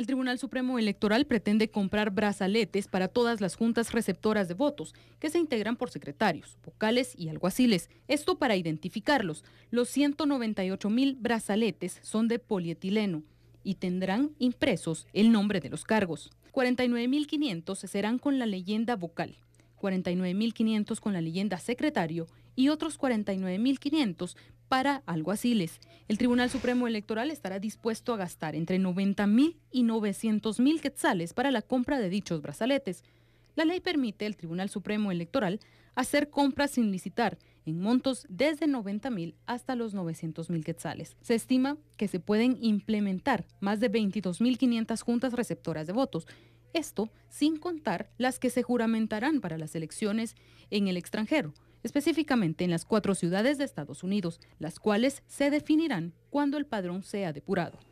El Tribunal Supremo Electoral pretende comprar brazaletes para todas las juntas receptoras de votos, que se integran por secretarios, vocales y alguaciles. Esto para identificarlos. Los 198 mil brazaletes son de polietileno y tendrán impresos el nombre de los cargos. 49.500 serán con la leyenda vocal, 49.500 con la leyenda secretario y otros 49.500 para alguaciles. El Tribunal Supremo Electoral estará dispuesto a gastar entre 90 mil y 900 mil quetzales para la compra de dichos brazaletes. La ley permite al Tribunal Supremo Electoral hacer compras sin licitar en montos desde 90 mil hasta los 900 mil quetzales. Se estima que se pueden implementar más de 22.500 juntas receptoras de votos. Esto sin contar las que se juramentarán para las elecciones en el extranjero específicamente en las cuatro ciudades de Estados Unidos, las cuales se definirán cuando el padrón sea depurado.